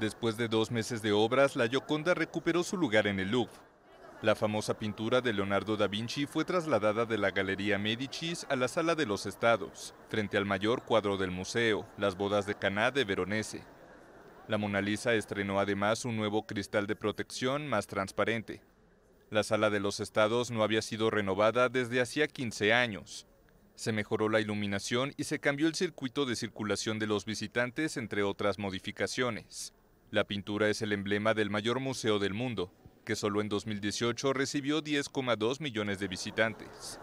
Después de dos meses de obras, la Gioconda recuperó su lugar en el Louvre. La famosa pintura de Leonardo da Vinci fue trasladada de la Galería Medicis a la Sala de los Estados, frente al mayor cuadro del museo, las bodas de Caná de Veronese. La Mona Lisa estrenó además un nuevo cristal de protección más transparente. La Sala de los Estados no había sido renovada desde hacía 15 años. Se mejoró la iluminación y se cambió el circuito de circulación de los visitantes, entre otras modificaciones. La pintura es el emblema del mayor museo del mundo, que solo en 2018 recibió 10,2 millones de visitantes.